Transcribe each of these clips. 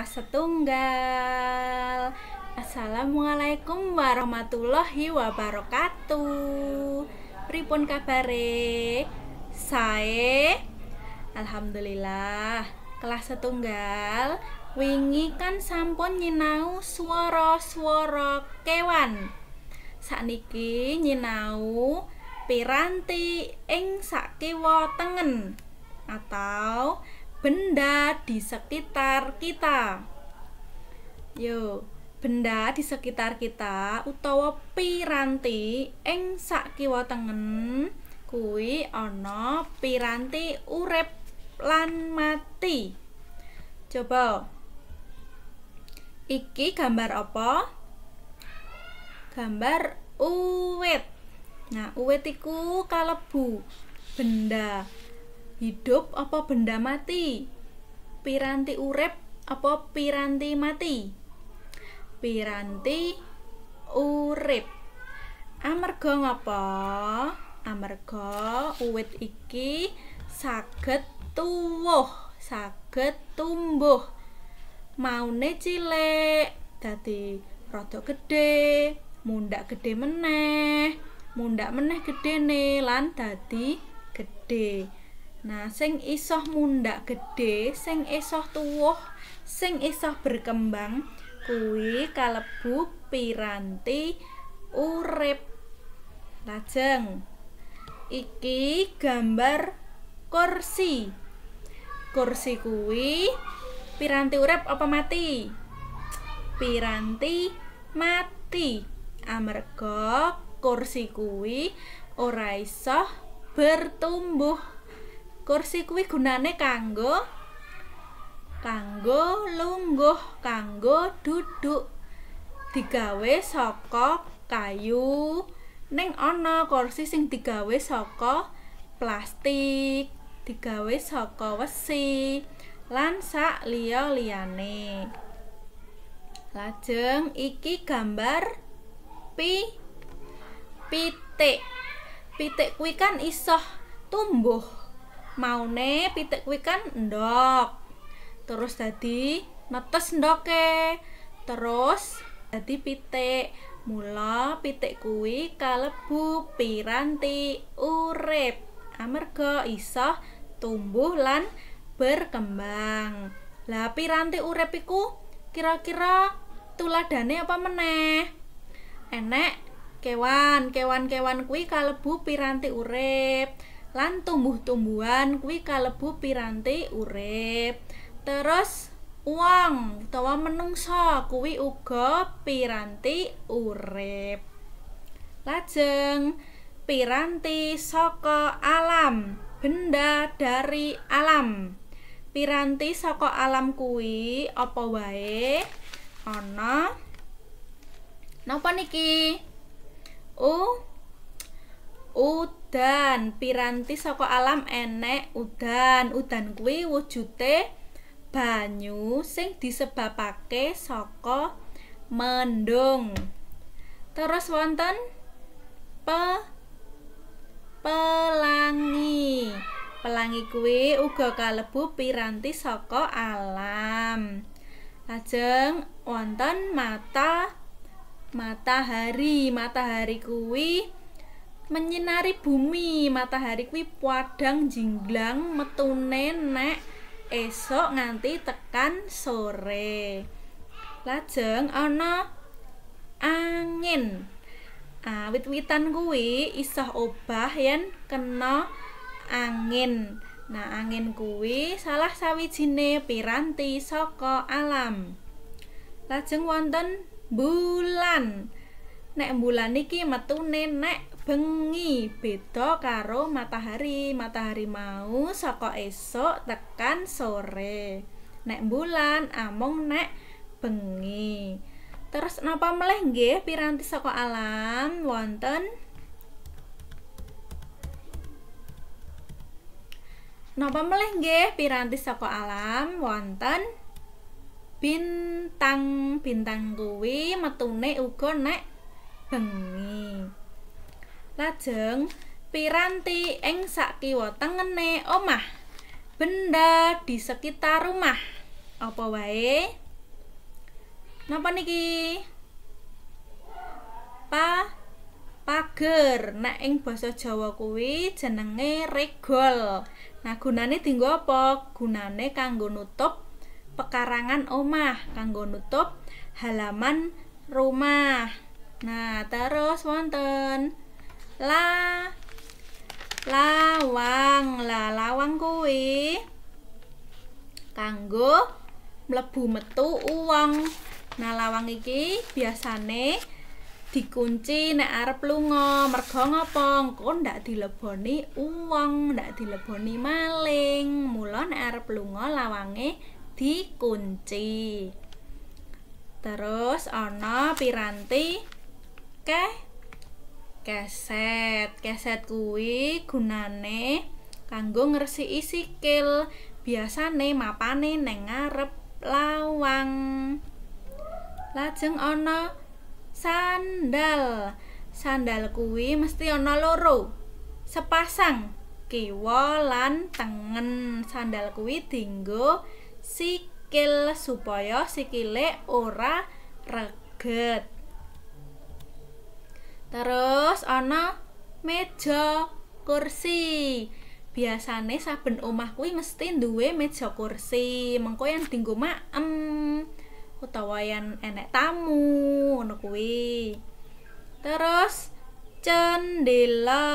Sampurna Setunggal. Assalamualaikum warahmatullahi wabarakatuh. Pripun kabare? Sae Alhamdulillah kelas setunggal wingi kan sampun nyinau swara-swara kewan. niki nyinau piranti ing sakiwa tengen atau benda di sekitar kita. Yo, benda di sekitar kita utawa piranti ing sakiwa tengen kuwi ana piranti urep lan mati. Coba. Iki gambar apa? Gambar uwit. Nah, uwit iku kalebu benda hidup apa benda mati piranti urep apa piranti mati piranti urip amarga ngapa amarga uwit iki saged tuwuh saged tumbuh maune cilik dadi rada gedhe mundak gedhe meneh mundak meneh gedhene lan dadi gedhe Nah, sing isoh mundak gede, sing isoh tuwuh, sing isoh berkembang, kuwi kalebu piranti urip. Lajeng. Iki gambar kursi. Kursi kuwi piranti urip apa mati? Piranti mati. Amarga kursi kuwi ora isoh bertumbuh. kursi kuwi gunane kanggo kanggo lungguh kanggo duduk digawe saka kayu ning ana kursi sing digawe saka plastik digawe saka wesi lan sak liya liyane lajeng iki gambar pi pitik pitik kuwi kan isoh tumbuh maune pitik kuwi kan endok terus dadi netes ke terus dadi pitik mula pitik kuwi kalebu piranti urip amarga iso tumbuh lan berkembang lah piranti urip iku kira-kira tuladane apa meneh enek kewan kewan-kewan kuwi kalebu piranti urip lan tumbuh-tumbuhan kuwi kalebu piranti urip terus uang utawa menungsa kuwi uga piranti urip lajeng piranti saka alam benda dari alam piranti saka alam kuwi apa wae ana napa niki u, u dan piranti saka alam enek udan udan kuwi wujute banyu sing disebabake saka mendung terus wonten pelangi pelangi kuwi uga kalebu piranti saka alam lajeng wonten mata matahari matahari kuwi menyinari bumi matahari kuwi padang jingglang metune nek esok nganti tekan sore lajeng ana angin ah, wit-witan kuwi isah obah yen kena angin nah angin kuwi salah sawijine piranti saka alam lajeng wonten bulan nek bulan iki metune nek bengi beda karo matahari. Matahari mau saka esok tekan sore. Nek bulan among nek bengi. Terus napa meleh nggih piranti saka alam wonten Napa meleh nggih piranti saka alam wonten bintang bintang kuwi metune uga nek bengi. lajeng piranti ing sakiwa tengene omah benda di sekitar rumah apa wae napa niki pa pager nek ing basa Jawa kuwi jenenge regol nah gunane dienggo apa gunane kanggo nutup pekarangan omah kanggo nutup halaman rumah nah terus wonten la lawang la lawang kuwi kanggo mlebu metu uang nah lawang iki biasane dikunci nek arep lunga mergo ngopo kok ndak dileboni uang ndak dileboni maling mula nek arep lunga lawange dikunci terus ana piranti keh Keset, keset kuwi gunane kanggo ngresiki sikil. Biasane mapane neng ngarep lawang. Lajeng ana sandal. Sandal kuwi mesti ana loro. Sepasang kiwa lan tengen. Sandal kuwi dinggo sikil supaya sikile ora reget. Terus ana meja kursi. Biasane saben omah kuwi mesti duwe meja kursi. Mengko yang dienggo maem utawa yang enek tamu ngono kuwi. Terus cendela.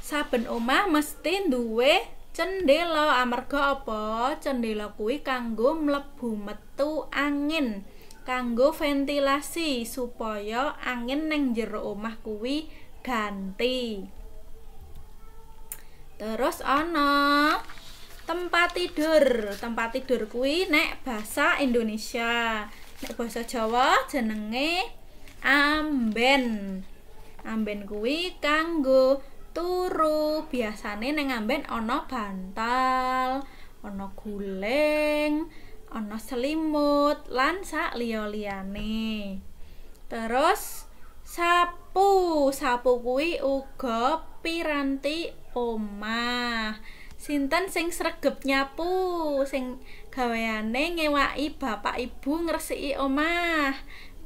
Saben omah mesti duwe cendela amarga apa cendela kuwi kanggo mlebu metu angin kanggo ventilasi supaya angin neng jero omah kuwi ganti terus ono tempat tidur tempat tidur kuwi nek bahasa Indonesia nek bahasa Jawa jenenge amben amben kuwi kanggo turu biasane neng amben ono bantal ono guling ono selimut lan sak liyane. Terus sapu, sapu kuwi uga piranti omah. Sinten sing sregep nyapu, sing gaweane ngewaki bapak ibu ngresiki omah.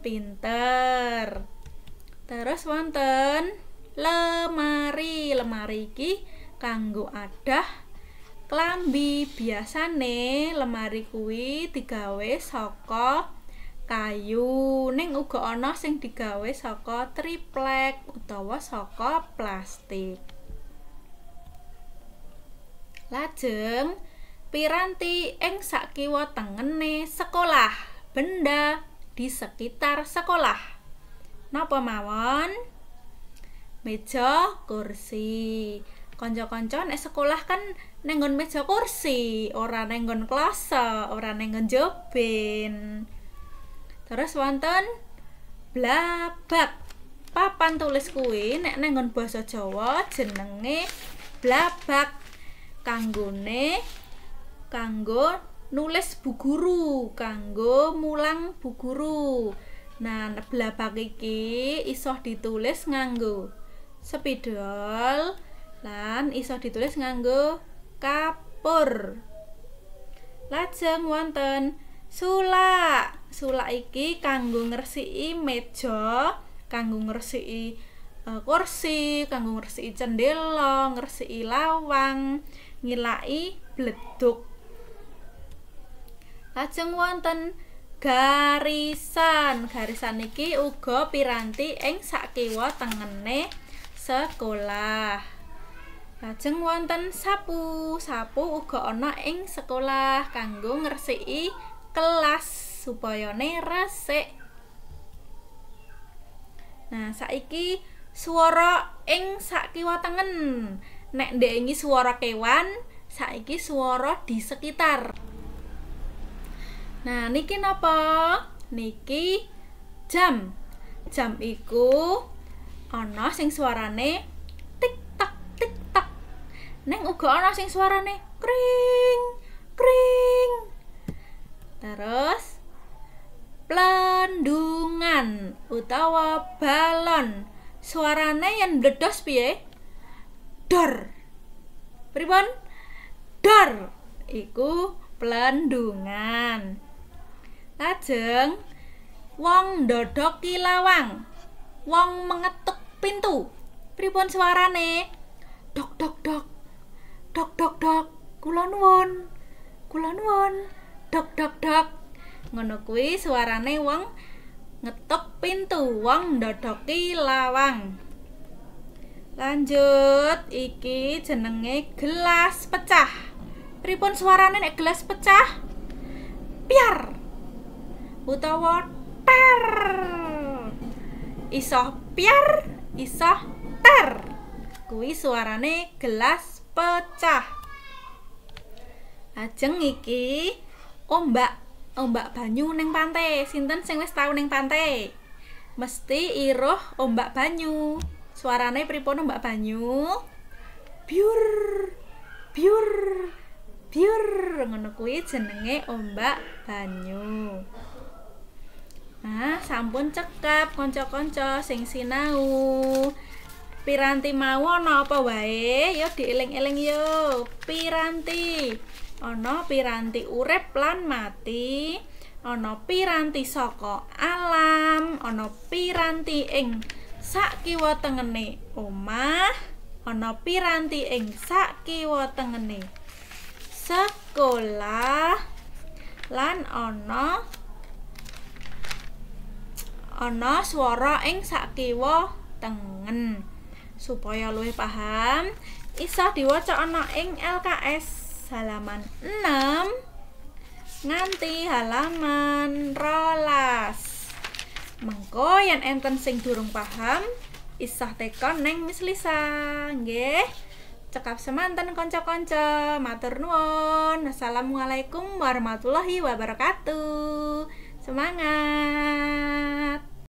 Pinter. Terus wonten lemari, lemari iki kanggo adah klambi biasane lemari kuwi digawe saka kayu ning uga ana sing digawe saka triplek utawa saka plastik lajeng piranti ing sakiwa tengene sekolah benda di sekitar sekolah napa mawon meja kursi konco kanca sekolah kan nenggon meja kursi ora nenggon klasa, ora nenggon jobin terus wonten blabak papan tulis kuwi nek nenggon basa Jawa jenenge blabak kanggone kanggo nulis bu guru kanggo mulang bu guru nah blabak iki iso ditulis nganggo spidol lan iso ditulis nganggo kapur lajeng wonten sulak sulak iki kanggo ngersiki meja kanggo ngersiki eh, kursi kanggo ngersiki cendela ngersiki lawang ngilai bleduk lajeng wonten garisan garisan iki uga piranti ing sakiwa tengene sekolah Lajeng wonten sapu. Sapu uga ana ing sekolah kanggo ngresiki kelas supayane resik. Nah, saiki swara ing sakiwa tengen. Nek ndek iki swara kewan, saiki swara di sekitar. Nah, niki napa? Niki jam. Jam iku ana sing suarane Neng uga ana sing suarane kring kring. Terus pelendungan utawa balon. Suarane yang bledos piye? Dor. Pripun? Dor. Iku pelendungan Lajeng wong ndodok kilawang. Wong mengetuk pintu. Pripun suarane? Dok dok dok. dok dok dok kula nuwun kula nuwun dok dok dok ngono kuwi suarane wong ngetok pintu wong ndodoki lawang lanjut iki jenenge gelas pecah pripun suarane nek gelas pecah piar utawa ter isoh piar isoh ter kuwi suarane gelas pecah. Lajeng iki ombak, ombak banyu neng pantai. Sinten sing wis tau neng pantai? Mesti iroh ombak banyu. Suarane pripun ombak banyu? Biur, biur, biur ngono kuwi jenenge ombak banyu. Nah, sampun cekap konco-konco sing sinau. piranti mau ana apa wae ya dieling-eling yo piranti ana piranti urip lan mati ana piranti saka alam ana piranti ing sakiwa tengene omah ana piranti ing sakiwa tengene sekolah lan ana ana swara ing sakiwa tengen supaya luwih paham isah diwaca ana ing LKS halaman 6 nganti halaman rolas mengko yang enten sing durung paham isah tekon neng Miss Lisa nggih cekap semantan konco-konco, matur nuwun assalamualaikum warahmatullahi wabarakatuh semangat